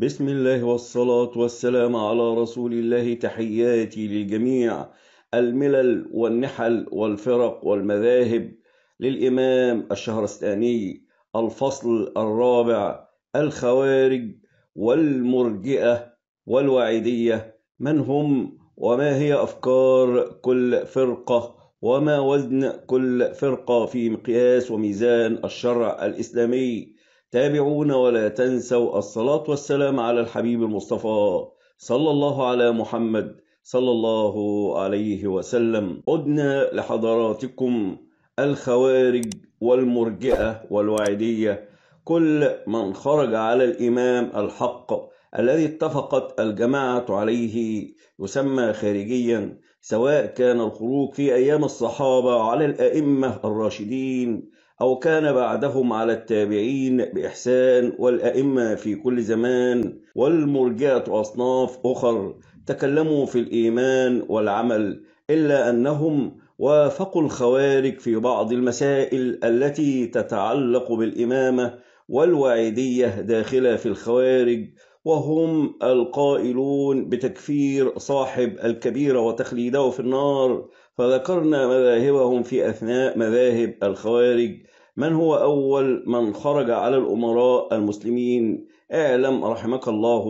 بسم الله والصلاة والسلام على رسول الله تحياتي للجميع الملل والنحل والفرق والمذاهب للإمام الشهرستاني الفصل الرابع الخوارج والمرجئة والوعيدية من هم وما هي أفكار كل فرقة وما وزن كل فرقة في مقياس وميزان الشرع الإسلامي تابعونا ولا تنسوا الصلاة والسلام على الحبيب المصطفى صلى الله على محمد صلى الله عليه وسلم عدنا لحضراتكم الخوارج والمرجئة والوعدية كل من خرج على الإمام الحق الذي اتفقت الجماعة عليه يسمى خارجيا سواء كان الخروج في أيام الصحابة على الأئمة الراشدين أو كان بعدهم على التابعين بإحسان والأئمة في كل زمان والمرجعة أصناف أخر تكلموا في الإيمان والعمل إلا أنهم وافقوا الخوارج في بعض المسائل التي تتعلق بالإمامة والوعيدية داخلة في الخوارج وهم القائلون بتكفير صاحب الكبيرة وتخليده في النار فذكرنا مذاهبهم في أثناء مذاهب الخوارج من هو أول من خرج على الأمراء المسلمين اعلم رحمك الله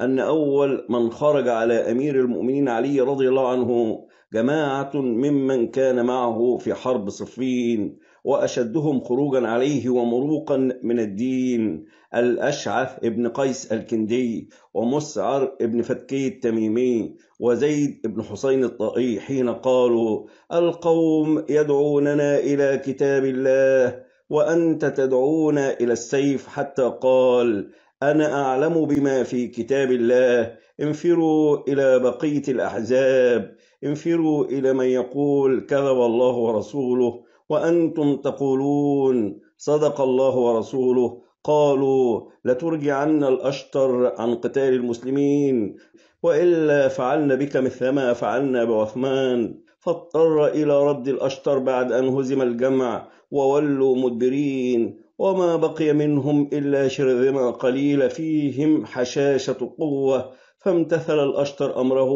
أن أول من خرج على أمير المؤمنين علي رضي الله عنه جماعة ممن كان معه في حرب صفين وأشدهم خروجا عليه ومروقا من الدين الأشعث ابن قيس الكندي ومسعر ابن فتكي التميمي وزيد بن حسين الطائي حين قالوا القوم يدعوننا إلى كتاب الله وأنت تدعونا إلى السيف حتى قال أنا أعلم بما في كتاب الله انفروا إلى بقية الأحزاب انفروا إلى من يقول كذب الله ورسوله وأنتم تقولون صدق الله ورسوله قالوا لترجعن الأشتر عن قتال المسلمين وإلا فعلنا بك مثلما فعلنا بعثمان فاضطر إلى رد الأشتر بعد أن هزم الجمع وولوا مدبرين وما بقي منهم إلا شرذمة قليلة فيهم حشاشة قوة فامتثل الأشتر أمره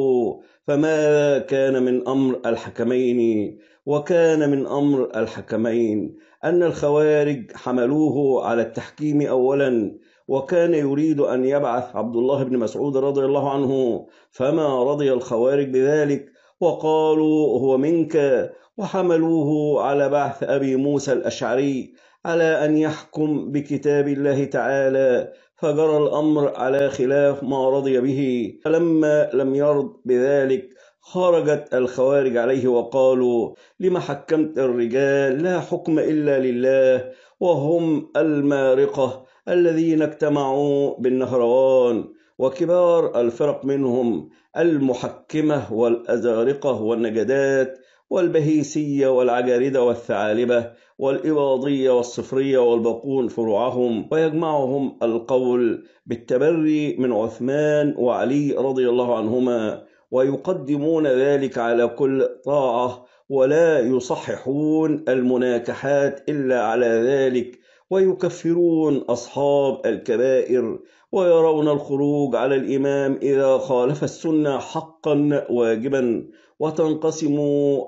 فما كان من أمر الحكمين وكان من أمر الحكمين أن الخوارج حملوه على التحكيم أولا وكان يريد أن يبعث عبد الله بن مسعود رضي الله عنه فما رضي الخوارج بذلك وقالوا هو منك وحملوه على بعث أبي موسى الأشعري على أن يحكم بكتاب الله تعالى فجرى الأمر على خلاف ما رضي به فلما لم يرض بذلك خرجت الخوارج عليه وقالوا لما حكمت الرجال لا حكم إلا لله وهم المارقة الذين اجتمعوا بالنهروان وكبار الفرق منهم المحكمة والأزارقة والنجدات والبهيسية والعجاردة والثعالبة والإباضية والصفرية والبقون فروعهم ويجمعهم القول بالتبري من عثمان وعلي رضي الله عنهما ويقدمون ذلك على كل طاعة ولا يصححون المناكحات إلا على ذلك ويكفرون أصحاب الكبائر ويرون الخروج على الإمام إذا خالف السنة حقا واجبا وتنقسم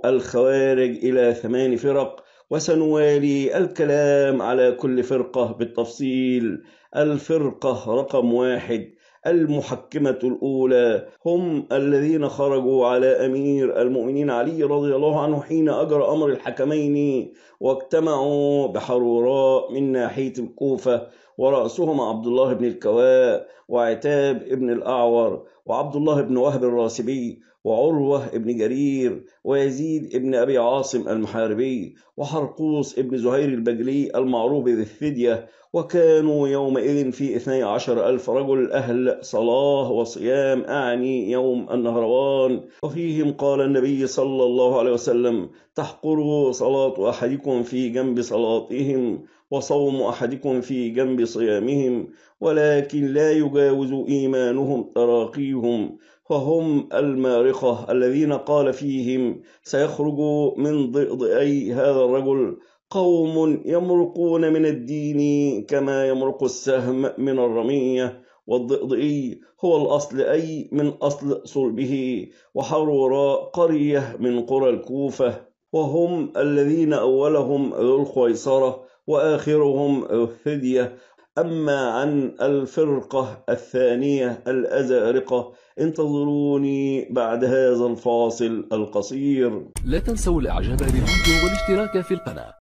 الخوارج إلى ثمان فرق وسنوالي الكلام على كل فرقة بالتفصيل الفرقة رقم واحد المحكمة الأولى هم الذين خرجوا على أمير المؤمنين علي رضي الله عنه حين أجرى أمر الحكمين واجتمعوا بحروراء من ناحية الكوفة ورأسهم عبد الله بن الكواء وعتاب بن الأعور وعبد الله بن وهب الراسبي وعروة بن جرير ويزيد بن أبي عاصم المحاربي وحرقوس بن زهير البجلي المعروف بالفدية وكانوا يومئذ في اثني عشر ألف رجل أهل صلاة وصيام أعني يوم النهروان وفيهم قال النبي صلى الله عليه وسلم تحقر صلاة أحدكم في جنب صلاتهم وصوم أحدكم في جنب صيامهم ولكن لا يجاوز إيمانهم تراقي نبيهم فهم المارقة الذين قال فيهم سيخرج من ضئضئي هذا الرجل قوم يمرقون من الدين كما يمرق السهم من الرمية والضئضئي هو الأصل أي من أصل صلبه وحرورا قرية من قرى الكوفة وهم الذين أولهم ذو الخويصرة وآخرهم ذو الثدية أما عن الفرقة الثانية الأزارقة انتظروني بعد هذا الفاصل القصير لا تنسوا الإعجاب بالفيديو والاشتراك في القناة